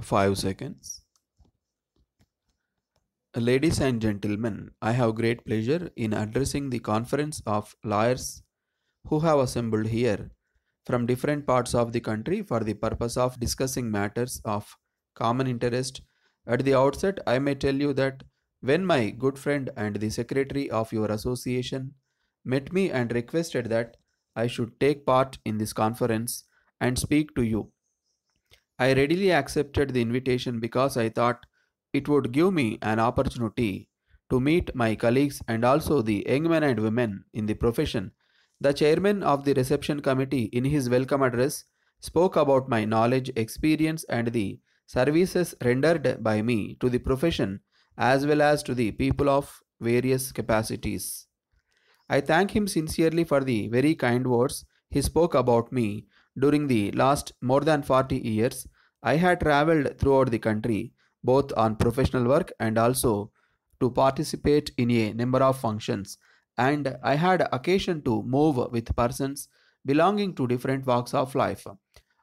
5 seconds. Ladies and gentlemen, I have great pleasure in addressing the conference of lawyers who have assembled here from different parts of the country for the purpose of discussing matters of common interest. At the outset, I may tell you that when my good friend and the secretary of your association met me and requested that I should take part in this conference and speak to you, I readily accepted the invitation because I thought it would give me an opportunity to meet my colleagues and also the young men and women in the profession. The chairman of the reception committee, in his welcome address, spoke about my knowledge, experience, and the services rendered by me to the profession as well as to the people of various capacities. I thank him sincerely for the very kind words he spoke about me during the last more than 40 years I had traveled throughout the country, both on professional work and also to participate in a number of functions, and I had occasion to move with persons belonging to different walks of life.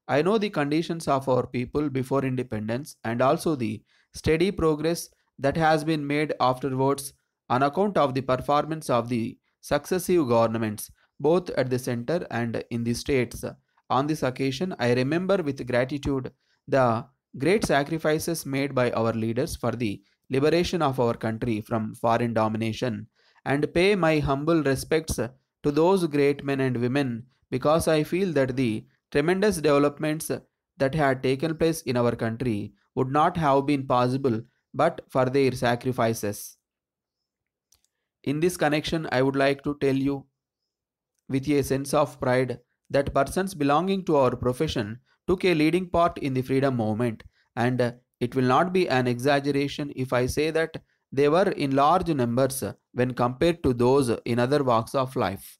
I know the conditions of our people before independence and also the steady progress that has been made afterwards on account of the performance of the successive governments, both at the center and in the states. On this occasion, I remember with gratitude the great sacrifices made by our leaders for the liberation of our country from foreign domination, and pay my humble respects to those great men and women because I feel that the tremendous developments that had taken place in our country would not have been possible but for their sacrifices. In this connection, I would like to tell you with a sense of pride that persons belonging to our profession took a leading part in the freedom movement, and uh, it will not be an exaggeration if I say that they were in large numbers when compared to those in other walks of life.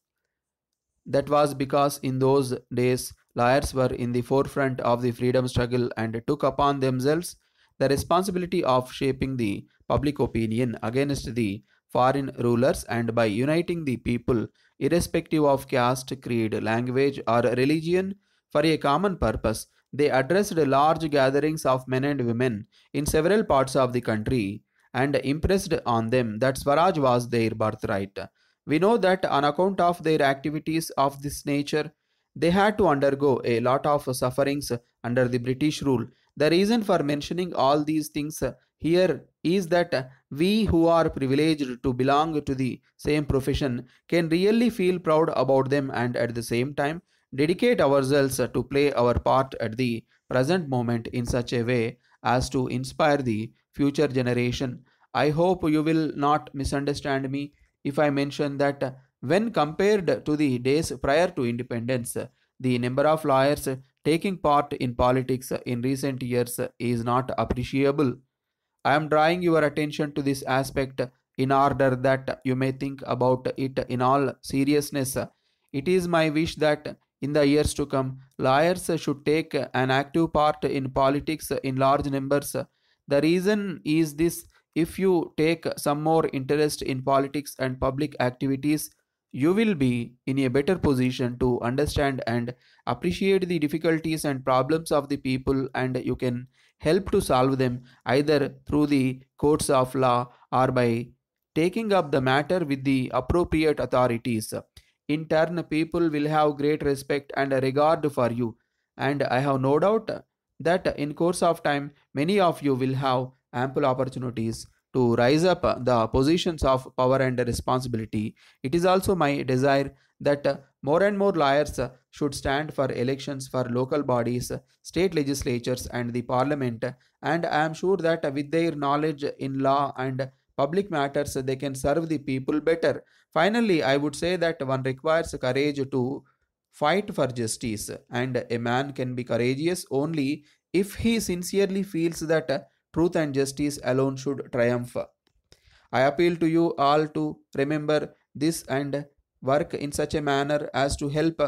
That was because in those days lawyers were in the forefront of the freedom struggle and took upon themselves the responsibility of shaping the public opinion against the foreign rulers and by uniting the people irrespective of caste, creed, language, or religion, for a common purpose, they addressed large gatherings of men and women in several parts of the country and impressed on them that Swaraj was their birthright. We know that on account of their activities of this nature, they had to undergo a lot of sufferings under the British rule. The reason for mentioning all these things here is that we who are privileged to belong to the same profession can really feel proud about them and at the same time dedicate ourselves uh, to play our part at the present moment in such a way as to inspire the future generation. I hope you will not misunderstand me if I mention that uh, when compared to the days prior to independence, uh, the number of lawyers taking part in politics in recent years is not appreciable. I am drawing your attention to this aspect in order that you may think about it in all seriousness. It is my wish that in the years to come. Lawyers should take an active part in politics in large numbers. The reason is this if you take some more interest in politics and public activities, you will be in a better position to understand and appreciate the difficulties and problems of the people, and you can help to solve them either through the courts of law or by taking up the matter with the appropriate authorities. In turn, people will have great respect and regard for you, and I have no doubt that in course of time many of you will have ample opportunities to rise up the positions of power and responsibility. It is also my desire that more and more lawyers should stand for elections for local bodies, state legislatures, and the parliament. And I am sure that with their knowledge in law and public matters, they can serve the people better. Finally, I would say that one requires courage to fight for justice, and a man can be courageous only if he sincerely feels that truth and justice alone should triumph. I appeal to you all to remember this and work in such a manner as to help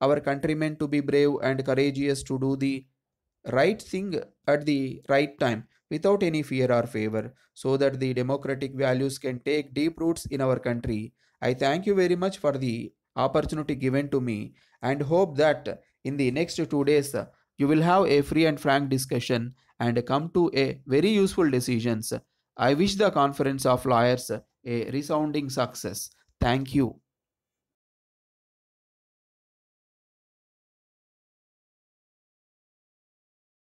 our countrymen to be brave and courageous to do the right thing at the right time without any fear or favor so that the democratic values can take deep roots in our country. I thank you very much for the opportunity given to me and hope that in the next two days you will have a free and frank discussion and come to a very useful decisions. I wish the conference of lawyers a resounding success. Thank you.